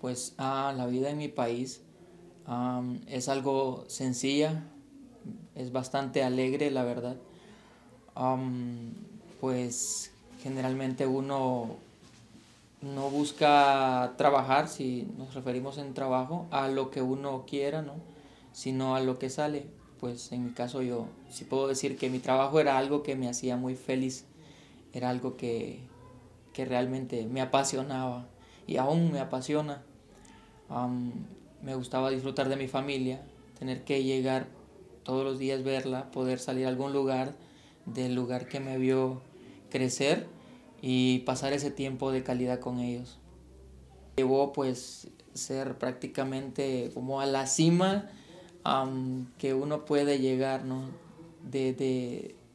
pues ah, la vida en mi país es algo sencilla, es bastante alegre, la verdad. pues generalmente uno no busca trabajar, si nos referimos en trabajo, a lo que uno quiera, ¿no? sino a lo que sale. Pues en mi caso yo sí puedo decir que mi trabajo era algo que me hacía muy feliz, era algo que realmente me apasionaba y aún me apasiona. me gustaba disfrutar de mi familia, tener que llegar todos los días, verla, poder salir a algún lugar del lugar que me vio crecer y pasar ese tiempo de calidad con ellos. Llevó pues ser prácticamente como a la cima que uno puede llegar, ¿no? De,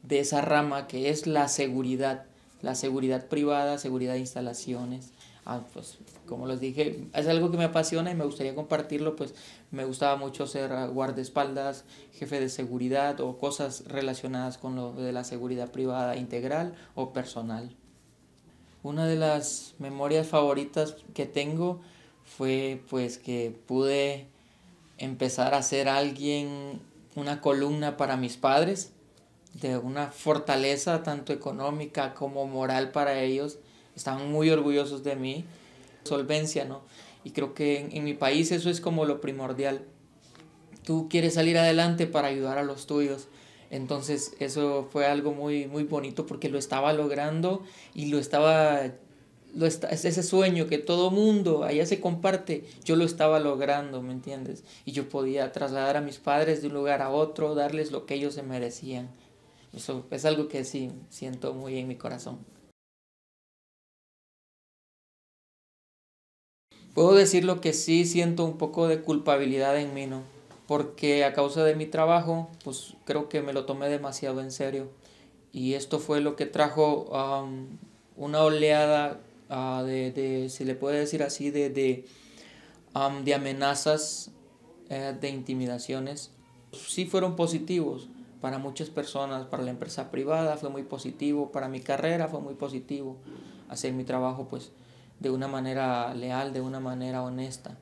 de esa rama que es la seguridad, la seguridad privada, seguridad de instalaciones. Ah, pues como les dije, es algo que me apasiona y me gustaría compartirlo, pues me gustaba mucho ser guardaespaldas, jefe de seguridad o cosas relacionadas con lo de la seguridad privada integral o personal. Una de las memorias favoritas que tengo fue pues que pude empezar a ser alguien, una columna para mis padres, de una fortaleza tanto económica como moral para ellos estaban muy orgullosos de mí, solvencia, ¿no? Y creo que en, mi país eso es como lo primordial. Tú quieres salir adelante para ayudar a los tuyos. Entonces eso fue algo muy, muy bonito porque lo estaba logrando y lo estaba, lo ese sueño que todo mundo allá se comparte, yo lo estaba logrando, ¿me entiendes? Y yo podía trasladar a mis padres de un lugar a otro, darles lo que ellos se merecían. Eso es algo que sí siento muy en mi corazón. Puedo decir lo que sí siento un poco de culpabilidad en mí, ¿no? Porque a causa de mi trabajo, pues creo que me lo tomé demasiado en serio. Y esto fue lo que trajo una oleada ah, de, si le puede decir así, de, de, de amenazas, eh, de intimidaciones. Sí fueron positivos, para muchas personas, para la empresa privada fue muy positivo, para mi carrera fue muy positivo, hacer mi trabajo pues de una manera leal, de una manera honesta.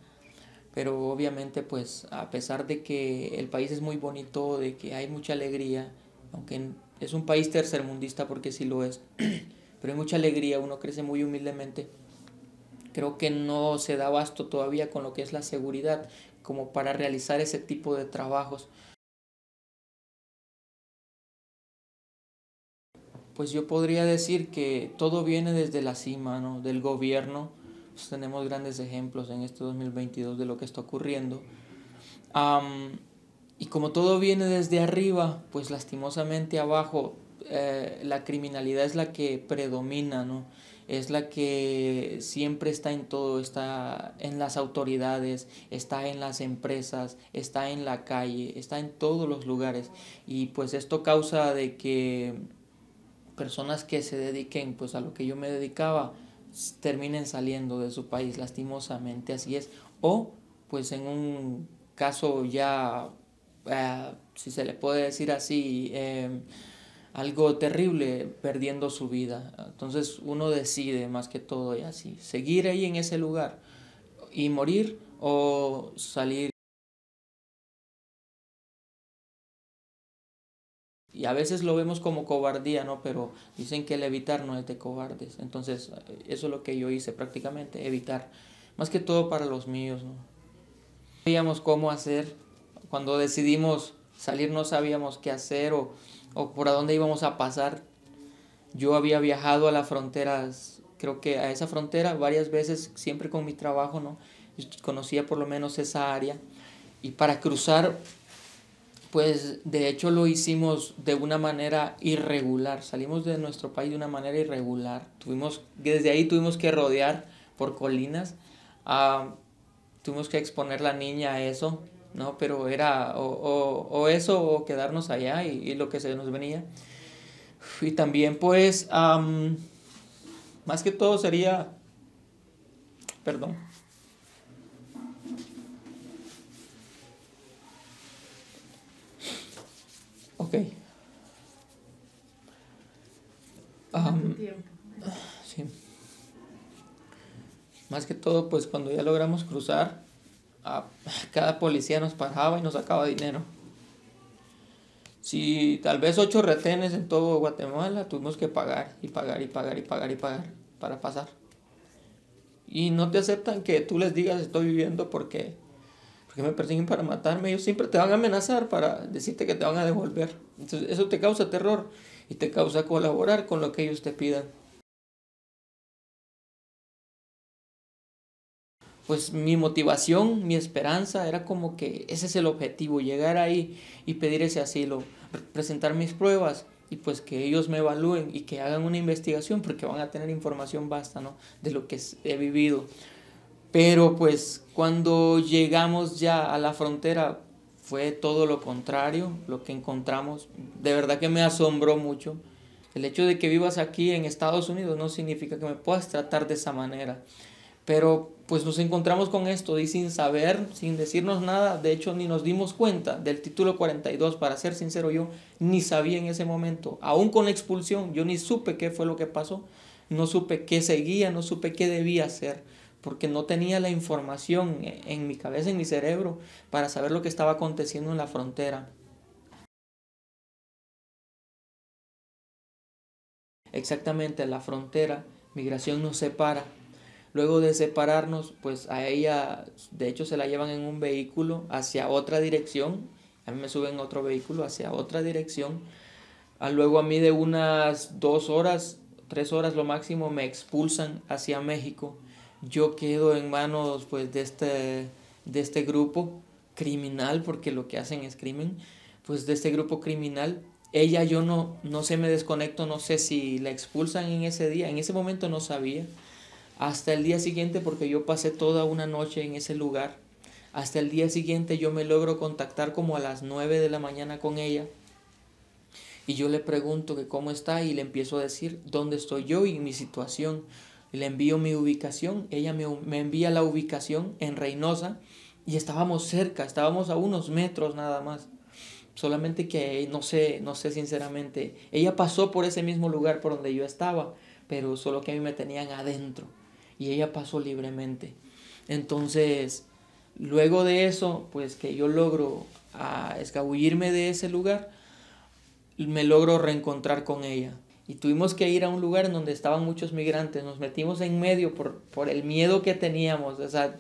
Pero obviamente pues a pesar de que el país es muy bonito, de que hay mucha alegría, aunque es un país tercermundista porque sí lo es, pero hay mucha alegría, uno crece muy humildemente. Creo que no se da abasto todavía con lo que es la seguridad como para realizar ese tipo de trabajos. pues yo podría decir que todo viene desde la cima, ¿no? Del gobierno. Pues tenemos grandes ejemplos en este 2022 de lo que está ocurriendo. y como todo viene desde arriba, pues lastimosamente abajo eh, la criminalidad es la que predomina, ¿no? Es la que siempre está en todo, está en las autoridades, está en las empresas, está en la calle, está en todos los lugares. Y pues esto causa de que personas que se dediquen pues a lo que yo me dedicaba terminen saliendo de su país, lastimosamente, así es. O pues en un caso ya, eh, si se le puede decir así, em, algo terrible perdiendo su vida. Entonces uno decide más que todo y así, seguir ahí en ese lugar y morir o salir y a veces lo vemos como cobardía, ¿no? Pero dicen que el evitar no es de cobardes. Entonces, eso es lo que yo hice prácticamente, evitar. Más que todo para los míos, ¿no? sabíamos cómo hacer. Cuando decidimos salir no sabíamos qué hacer o, o por a dónde íbamos a pasar. Yo había viajado a las fronteras, creo que a esa frontera varias veces, siempre con mi trabajo, ¿no? Conocía por lo menos esa área. Y para cruzar pues de hecho lo hicimos de una manera irregular, salimos de nuestro país de una manera irregular, tuvimos, desde ahí tuvimos que rodear por colinas, ah, tuvimos que exponer la niña a eso, ¿no? Pero era o, o, o eso o quedarnos allá y, lo que se nos venía. Y también pues, más que todo sería, perdón, Ok. Más que todo, pues cuando ya logramos cruzar, a cada policía nos paraba y nos sacaba dinero. Si tal vez ocho retenes en todo Guatemala, tuvimos que pagar y pagar y pagar y pagar y pagar para pasar. Y no te aceptan que tú les digas estoy viviendo porque que me persiguen para matarme? Ellos siempre te van a amenazar para decirte que te van a devolver. Entonces eso te causa terror y te causa colaborar con lo que ellos te pidan. Pues mi motivación, mi esperanza era como que ese es el objetivo, llegar ahí y pedir ese asilo, presentar mis pruebas y pues que ellos me evalúen y que hagan una investigación porque van a tener información basta ¿no? De lo que he vivido. Pero pues cuando llegamos ya a la frontera fue todo lo contrario, lo que encontramos. De verdad que me asombró mucho. El hecho de que vivas aquí en Estados Unidos no significa que me puedas tratar de esa manera. Pero pues nos encontramos con esto y sin saber, sin decirnos nada, de hecho ni nos dimos cuenta del título 42, para ser sincero yo, ni sabía en ese momento, aún con la expulsión, yo ni supe qué fue lo que pasó, no supe qué seguía, no supe qué debía hacer porque no tenía la información e, en mi cabeza, en mi cerebro, para saber lo que estaba aconteciendo en la frontera. Exactamente, la frontera, migración nos separa. Luego de separarnos, pues a ella, de hecho, se la llevan en un vehículo hacia otra dirección. A mí me suben otro vehículo hacia otra dirección. Ah, luego a mí de unas dos horas, tres horas lo máximo, me expulsan hacia México yo quedo en manos pues de este, de este grupo criminal, porque lo que hacen es crimen, pues de este grupo criminal. Ella yo no, no sé, me desconecto, no sé si la expulsan en ese día, en ese momento no sabía, hasta el día siguiente porque yo pasé toda una noche en ese lugar, hasta el día siguiente yo me logro contactar como a las 9 de la mañana con ella y yo le pregunto que cómo está y le empiezo a decir dónde estoy yo y mi situación, le envío mi ubicación, ella me, envía la ubicación en Reynosa y estábamos cerca, estábamos a unos metros nada más. Solamente que no sé, no sé sinceramente. Ella pasó por ese mismo lugar por donde yo estaba, pero solo que a mí me tenían adentro y ella pasó libremente. Entonces, luego de eso, pues que yo logro a ah, escabullirme de ese lugar, me logro reencontrar con ella y tuvimos que ir a un lugar donde estaban muchos migrantes. Nos metimos en medio por, el miedo que teníamos. O sea,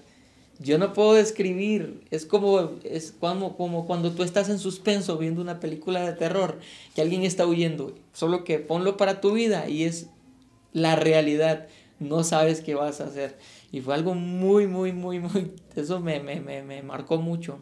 yo no puedo describir. Es como, es cuando tú estás en suspenso viendo una película de terror, que alguien está huyendo. Solo que ponlo para tu vida y es la realidad. No sabes qué vas a hacer. Y fue algo muy, muy, muy, muy... Eso me, me, me, me marcó mucho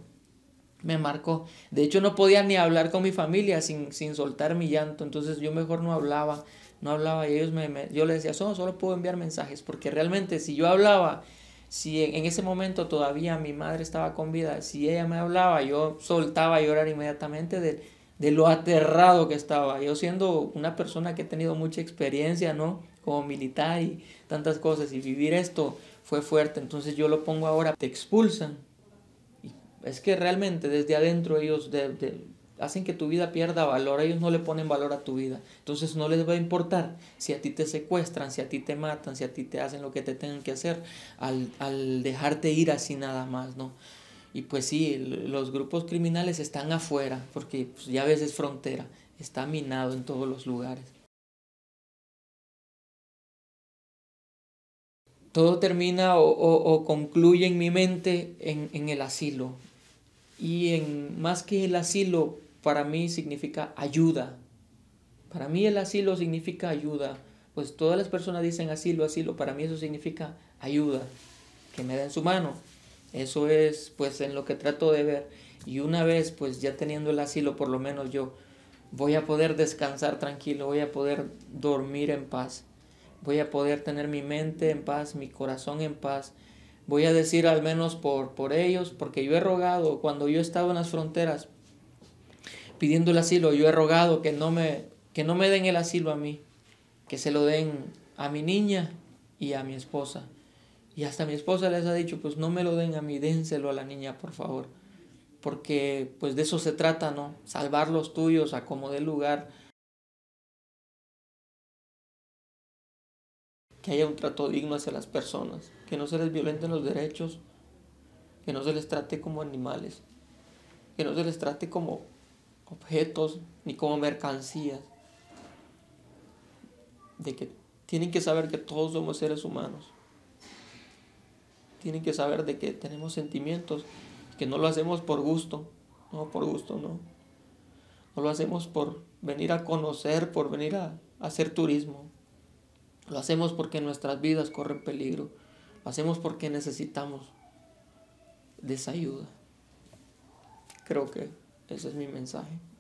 me marcó. De hecho, no podía ni hablar con mi familia sin, sin soltar mi llanto. Entonces yo mejor no hablaba, no hablaba. Y ellos me, yo les decía, solo, solo puedo enviar mensajes. Porque realmente si yo hablaba, si en, ese momento todavía mi madre estaba con vida, si ella me hablaba, yo soltaba llorar inmediatamente de, de lo aterrado que estaba. Yo siendo una persona que he tenido mucha experiencia, ¿no? Como militar y tantas cosas. Y vivir esto fue fuerte. Entonces yo lo pongo ahora, te expulsan es que realmente desde adentro ellos hacen que tu vida pierda valor, ellos no le ponen valor a tu vida. Entonces no les va a importar si a ti te secuestran, si a ti te matan, si a ti te hacen lo que te tengan que hacer, al, dejarte ir así nada más, ¿no? Y pues sí, los grupos criminales están afuera, porque pues, ya ves es frontera, está minado en todos los lugares. Todo termina o, concluye en mi mente en el asilo, y en, más que el asilo, para mí significa ayuda. Para mí el asilo significa ayuda. Pues todas las personas dicen asilo, asilo. Para mí eso significa ayuda. Que me den su mano. Eso es pues en lo que trato de ver. Y una vez pues ya teniendo el asilo, por lo menos yo voy a poder descansar tranquilo, voy a poder dormir en paz, voy a poder tener mi mente en paz, mi corazón en paz, voy a decir al menos por, por ellos, porque yo he rogado cuando yo estaba en las fronteras pidiendo el asilo, yo he rogado que no me, que no me den el asilo a mí, que se lo den a mi niña y a mi esposa. Y hasta mi esposa les ha dicho, pues no me lo den a mí, dénselo a la niña, por favor. Porque pues de eso se trata, ¿no? Salvar los tuyos acomodar el lugar que haya un trato digno hacia las personas, que no se les violenten los derechos, que no se les trate como animales, que no se les trate como objetos ni como mercancías, de que tienen que saber que todos somos seres humanos, tienen que saber de que tenemos sentimientos, que no lo hacemos por gusto, no por gusto, no, no lo hacemos por venir a conocer, por venir a, a hacer turismo, lo hacemos porque nuestras vidas corren peligro. Lo hacemos porque necesitamos de esa ayuda. Creo que ese es mi mensaje.